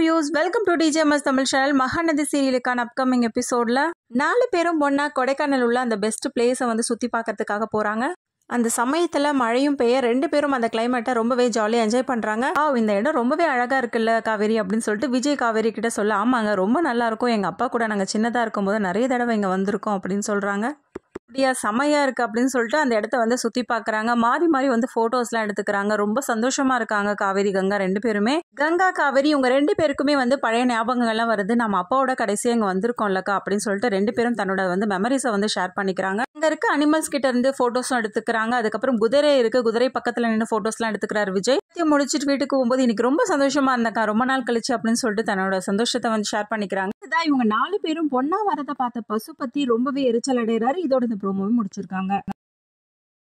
views welcome to DJMS Tamil channel Mahanadi சீரியலுக்கான upcoming எபிசோடில் நாலு பேரும் ஒன்றா கொடைக்கானல் உள்ள அந்த பெஸ்ட் பிளேஸை வந்து சுற்றி பார்க்கறதுக்காக போகிறாங்க அந்த சமயத்தில் மழையும் பெய்ய ரெண்டு பேரும் அந்த கிளைமேட்டை ரொம்பவே ஜாலியாக என்ஜாய் பண்ணுறாங்க ஆ இந்த இடம் ரொம்பவே அழகாக இருக்குல்ல காவேரி அப்படின்னு சொல்லிட்டு விஜய் காவேரி கிட்ட சொல்ல ஆமாங்க ரொம்ப நல்லாயிருக்கும் எங்கள் அப்பா கூட நாங்கள் சின்னதாக இருக்கும்போது நிறைய தடவை இங்கே வந்திருக்கோம் அப்படின்னு சொல்கிறாங்க அப்படியா செமையாக இருக்குது அப்படின்னு சொல்லிட்டு அந்த இடத்த வந்து சுற்றி பார்க்குறாங்க மாறி மாறி வந்து ஃபோட்டோஸ்லாம் எடுத்துக்கிறாங்க ரொம்ப சந்தோஷமாக இருக்காங்க காவேரி கங்கா ரெண்டு பேருமே கங்கா காவேரி இவங்க ரெண்டு பேருக்குமே வந்து பழைய ஞாபகங்கள்லாம் வருது நம்ம அப்பாவோட கடைசியாக இங்கே வந்திருக்கோம்லக்கா அப்படின்னு சொல்லிட்டு ரெண்டு பேரும் தன்னோட வந்து மெமரிஸை வந்து ஷேர் பண்ணிக்கிறாங்க அங்கே இருக்க அனிமல்ஸ் கிட்ட இருந்து ஃபோட்டோஸும் எடுத்துக்கிறாங்க அதுக்கப்புறம் குதிரை இருக்குது குதிரை பக்கத்தில் நின்று ஃபோட்டோஸ்லாம் எடுத்துக்கிறாரு விஜய் முடிச்சுட்டு வீட்டுக்கு போகும்போது இன்னைக்கு ரொம்ப சந்தோஷமாக இருந்தாக்கா ரொம்ப நாள் கழிச்சு அப்படின்னு சொல்லிட்டு தன்னோட சந்தோஷத்தை வந்து ஷேர் பண்ணிக்கிறாங்க இதான் இவங்க நாலு பேரும் பொண்ணா வரதை பார்த்த பசு பத்தி ரொம்பவே எரிச்சல் அடைகிறாரு இதோட இந்த ப்ரோமோவும் முடிச்சிருக்காங்க